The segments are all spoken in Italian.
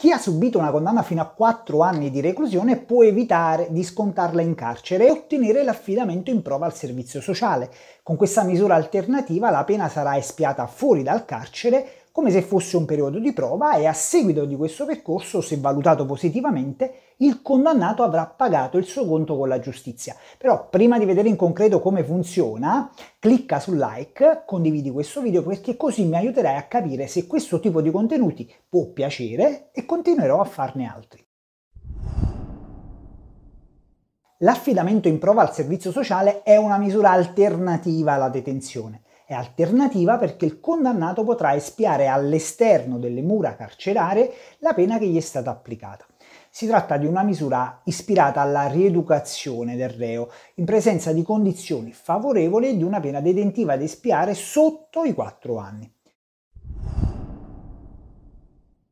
Chi ha subito una condanna fino a 4 anni di reclusione può evitare di scontarla in carcere e ottenere l'affidamento in prova al servizio sociale. Con questa misura alternativa la pena sarà espiata fuori dal carcere come se fosse un periodo di prova e a seguito di questo percorso, se valutato positivamente, il condannato avrà pagato il suo conto con la giustizia. Però prima di vedere in concreto come funziona, clicca sul like, condividi questo video perché così mi aiuterai a capire se questo tipo di contenuti può piacere e continuerò a farne altri. L'affidamento in prova al servizio sociale è una misura alternativa alla detenzione. È alternativa perché il condannato potrà espiare all'esterno delle mura carcerarie la pena che gli è stata applicata. Si tratta di una misura ispirata alla rieducazione del reo, in presenza di condizioni favorevoli e di una pena detentiva da espiare sotto i 4 anni.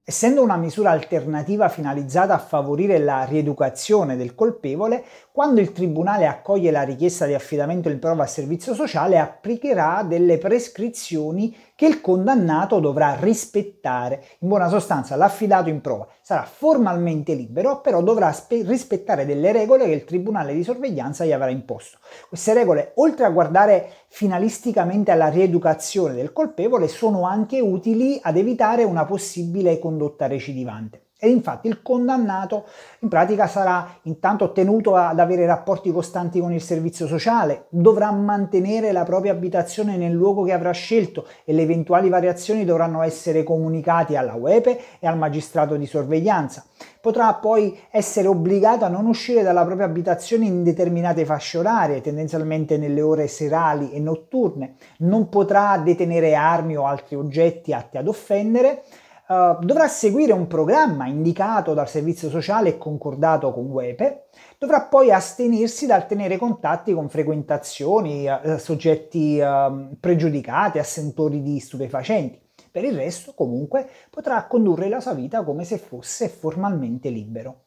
Essendo una misura alternativa finalizzata a favorire la rieducazione del colpevole, quando il Tribunale accoglie la richiesta di affidamento in prova a servizio sociale, applicherà delle prescrizioni che il condannato dovrà rispettare. In buona sostanza, l'affidato in prova sarà formalmente libero, però dovrà spe- rispettare delle regole che il Tribunale di sorveglianza gli avrà imposto. Queste regole, oltre a guardare finalisticamente alla rieducazione del colpevole sono anche utili ad evitare una possibile condotta recidivante. E infatti il condannato in pratica sarà intanto tenuto ad avere rapporti costanti con il servizio sociale, dovrà mantenere la propria abitazione nel luogo che avrà scelto e le eventuali variazioni dovranno essere comunicate alla UEPE e al magistrato di sorveglianza. Potrà poi essere obbligato a non uscire dalla propria abitazione in determinate fasce orarie, tendenzialmente nelle ore serali e notturne, non potrà detenere armi o altri oggetti atti ad offendere eh, dovrà seguire un programma indicato dal servizio sociale e concordato con WEPE, dovrà poi astenersi dal tenere contatti con frequentazioni, eh, eh soggetti ehm, pregiudicati, assentori di stupefacenti. Per il resto, comunque, potrà condurre la sua vita come se fosse formalmente libero.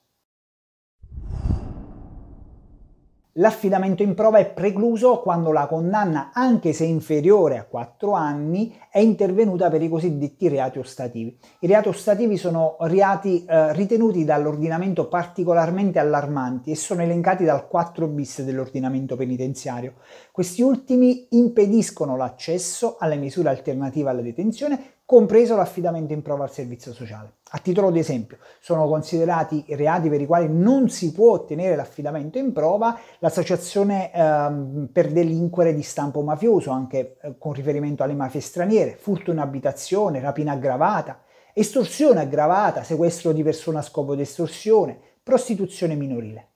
L'affidamento in prova è precluso quando la condanna, anche se inferiore a 4 anni, è intervenuta per i cosiddetti reati ostativi. I reati ostativi sono reati eh, ritenuti dall'ordinamento particolarmente allarmanti e sono elencati dal 4 bis dell'ordinamento penitenziario. Questi ultimi impediscono l'accesso alle misure alternative alla detenzione compreso l'affidamento in prova al servizio sociale. A titolo di esempio, sono considerati reati per i quali non si può ottenere l'affidamento in prova l'associazione ehm, per delinquere di stampo mafioso, anche eh, con riferimento alle mafie straniere, furto in abitazione, rapina aggravata, estorsione aggravata, sequestro di persona a scopo di estorsione, prostituzione minorile.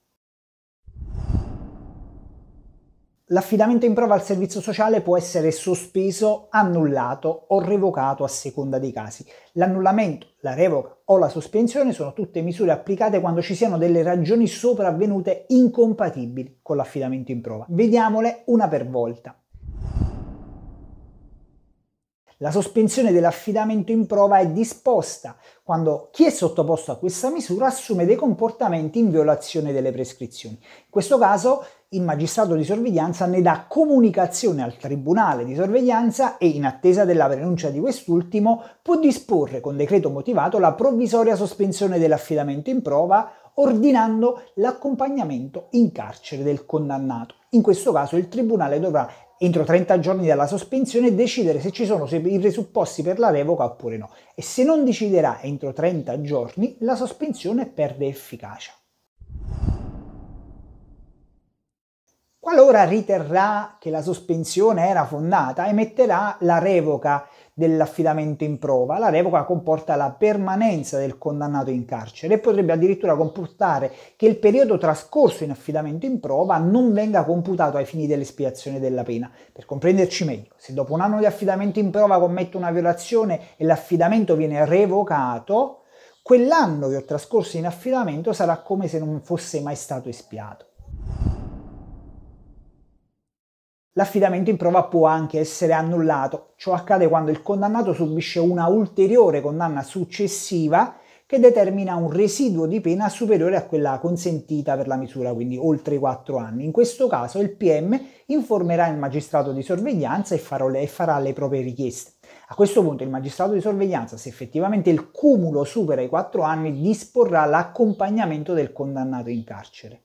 L'affidamento in prova al servizio sociale può essere sospeso, annullato o revocato a seconda dei casi. L'annullamento, la revoca o la sospensione sono tutte misure applicate quando ci siano delle ragioni sopravvenute incompatibili con l'affidamento in prova. Vediamole una per volta. La sospensione dell'affidamento in prova è disposta quando chi è sottoposto a questa misura assume dei comportamenti in violazione delle prescrizioni. In questo caso il magistrato di sorveglianza ne dà comunicazione al tribunale di sorveglianza e in attesa della pronuncia di quest'ultimo può disporre con decreto motivato la provvisoria sospensione dell'affidamento in prova ordinando l'accompagnamento in carcere del condannato. In questo caso il tribunale dovrà entro 30 giorni dalla sospensione decidere se ci sono i presupposti per la revoca oppure no e se non deciderà entro 30 giorni la sospensione perde efficacia. Qualora riterrà che la sospensione era fondata, emetterà la revoca dell'affidamento in prova. La revoca comporta la permanenza del condannato in carcere e potrebbe addirittura comportare che il periodo trascorso in affidamento in prova non venga computato ai fini dell'espiazione della pena. Per comprenderci meglio, se dopo un anno di affidamento in prova commetto una violazione e l'affidamento viene revocato, quell'anno che ho trascorso in affidamento sarà come se non fosse mai stato espiato. L'affidamento in prova può anche essere annullato. Ciò accade quando il condannato subisce una ulteriore condanna successiva che determina un residuo di pena superiore a quella consentita per la misura, quindi oltre i 4 anni. In questo caso il PM informerà il magistrato di sorveglianza e, le, farà le proprie richieste. A questo punto il magistrato di sorveglianza, se effettivamente il cumulo supera i 4 anni, disporrà l'accompagnamento del condannato in carcere.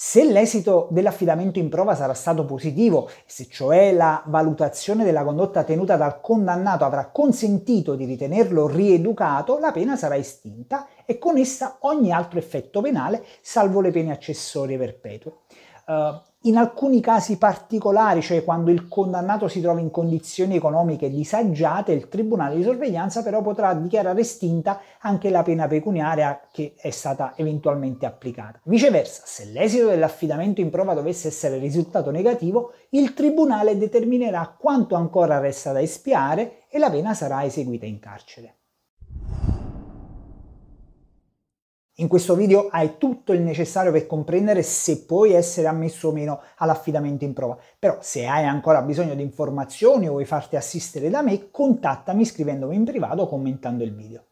Se l'esito dell'affidamento in prova sarà stato positivo, se cioè la valutazione della condotta tenuta dal condannato avrà consentito di ritenerlo rieducato, la pena sarà estinta e con essa ogni altro effetto penale, salvo le pene accessorie perpetue. Eh, in alcuni casi particolari, cioè quando il condannato si trova in condizioni economiche disagiate, il Tribunale di sorveglianza però potrà dichiarare estinta anche la pena pecuniaria che è stata eventualmente applicata. Viceversa, se l'esito dell'affidamento in prova dovesse essere risultato negativo, il Tribunale determinerà quanto ancora resta da espiare e la pena sarà eseguita in carcere. In questo video hai tutto il necessario per comprendere se puoi essere ammesso o meno all'affidamento in prova, però se hai ancora bisogno di informazioni o vuoi farti assistere da me, contattami scrivendomi in privato o commentando il video.